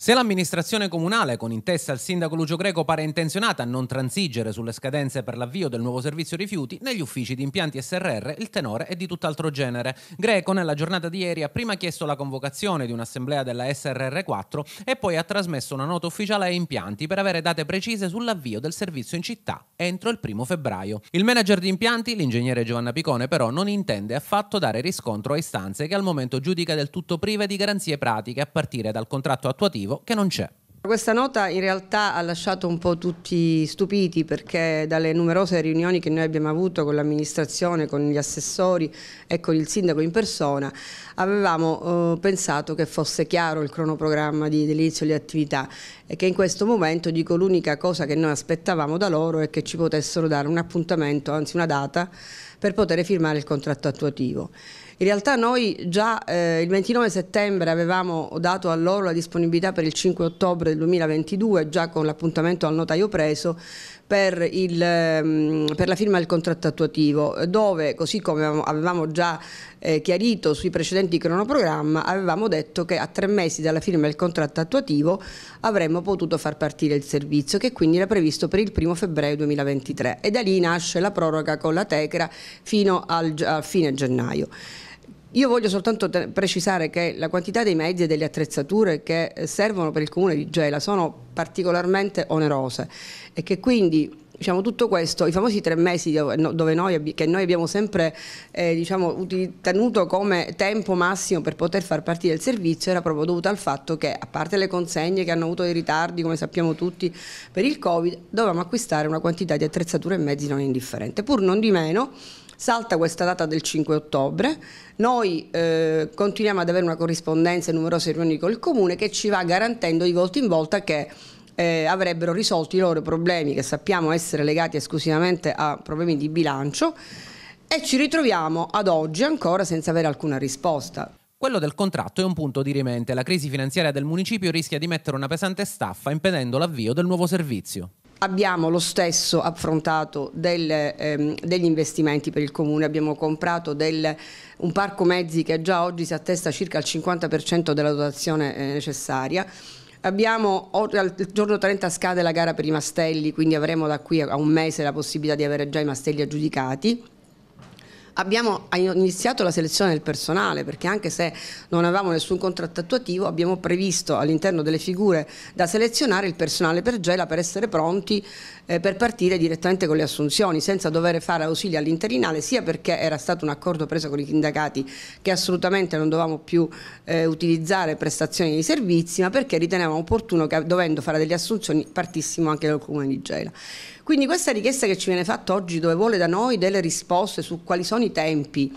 Se l'amministrazione comunale, con in testa il sindaco Lucio Greco, pare intenzionata a non transigere sulle scadenze per l'avvio del nuovo servizio rifiuti, negli uffici di impianti SRR il tenore è di tutt'altro genere. Greco, nella giornata di ieri, ha prima chiesto la convocazione di un'assemblea della SRR4 e poi ha trasmesso una nota ufficiale ai impianti per avere date precise sull'avvio del servizio in città entro il primo febbraio. Il manager di impianti, l'ingegnere Giovanna Picone, però non intende affatto dare riscontro a istanze che al momento giudica del tutto prive di garanzie pratiche a partire dal contratto attuativo motivo che non c'è. Questa nota in realtà ha lasciato un po' tutti stupiti perché dalle numerose riunioni che noi abbiamo avuto con l'amministrazione, con gli assessori e con il sindaco in persona avevamo eh, pensato che fosse chiaro il cronoprogramma di, dell'inizio delle attività e che in questo momento dico l'unica cosa che noi aspettavamo da loro è che ci potessero dare un appuntamento, anzi una data per poter firmare il contratto attuativo. In realtà noi già eh, il 29 settembre avevamo dato a loro la disponibilità per il 5 ottobre del 2022, già con l'appuntamento al notaio preso, per, il, ehm, per, la firma del contratto attuativo, dove, così come avevamo già eh, chiarito sui precedenti cronoprogramma, avevamo detto che a tre mesi dalla firma del contratto attuativo avremmo potuto far partire il servizio, che quindi era previsto per il 1 febbraio 2023. E da lì nasce la proroga con la Tecra fino al, a fine gennaio. Io voglio soltanto precisare che la quantità dei mezzi e delle attrezzature che eh, servono per il comune di Gela sono particolarmente onerose e che quindi Diciamo, tutto questo, i famosi tre mesi noi, che noi abbiamo sempre eh, diciamo, tenuto come tempo massimo per poter far partire il servizio era proprio dovuto al fatto che, a parte le consegne che hanno avuto dei ritardi, come sappiamo tutti, per il Covid, dovevamo acquistare una quantità di attrezzature e mezzi non indifferente. Pur non di meno, salta questa data del 5 ottobre, noi eh, continuiamo ad avere una corrispondenza e numerose riunioni col Comune che ci va garantendo di volta in volta che eh, avrebbero risolto i loro problemi che sappiamo essere legati esclusivamente a problemi di bilancio e ci ritroviamo ad oggi ancora senza avere alcuna risposta. Quello del contratto è un punto di rimente. La crisi finanziaria del municipio rischia di mettere una pesante staffa impedendo l'avvio del nuovo servizio abbiamo lo stesso affrontato del, ehm, degli investimenti per il comune, abbiamo comprato del, un parco mezzi che già oggi si attesta circa al 50% della dotazione eh, necessaria, Abbiamo, il giorno 30 scade la gara per i mastelli, quindi avremo da qui a un mese la possibilità di avere già i mastelli aggiudicati abbiamo iniziato la selezione del personale perché anche se non avevamo nessun contratto attuativo abbiamo previsto all'interno delle figure da selezionare il personale per Gela per essere pronti eh, per partire direttamente con le assunzioni senza dover fare ausilio all'interinale sia perché era stato un accordo preso con i sindacati che assolutamente non dovevamo più eh, utilizzare prestazioni di servizi ma perché ritenevamo opportuno che dovendo fare delle assunzioni partissimo anche dal comune di Gela. Quindi questa richiesta che ci viene fatta oggi dove vuole da noi delle risposte su quali sono i i tempi.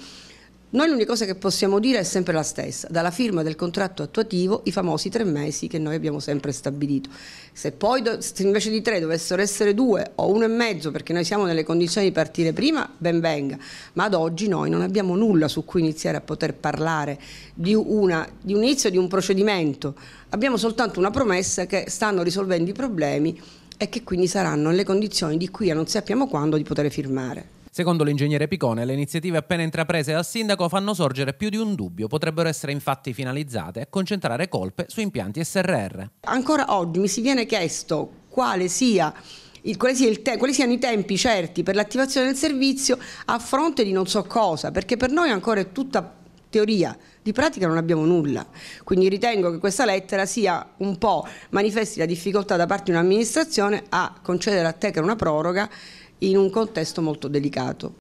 Noi l'unica cosa che possiamo dire è sempre la stessa, dalla firma del contratto attuativo i famosi tre mesi che noi abbiamo sempre stabilito. Se poi se invece di tre dovessero essere due o uno e mezzo perché noi siamo nelle condizioni di partire prima, ben venga, ma ad oggi noi non abbiamo nulla su cui iniziare a poter parlare di, una, di un inizio di un procedimento, abbiamo soltanto una promessa che stanno risolvendo i problemi e che quindi saranno nelle condizioni di qui a non sappiamo quando di poter firmare. Secondo l'ingegnere Picone, le iniziative appena intraprese dal sindaco fanno sorgere più di un dubbio, potrebbero essere infatti finalizzate a concentrare colpe su impianti SRR. Ancora oggi mi si viene chiesto quale sia il, quali, sia te, quali, siano i tempi certi per l'attivazione del servizio a fronte di non so cosa, perché per noi ancora è tutta teoria, di pratica non abbiamo nulla. Quindi ritengo che questa lettera sia un po' manifesti la difficoltà da parte di un'amministrazione a concedere a Tecra una proroga in un contesto molto delicato.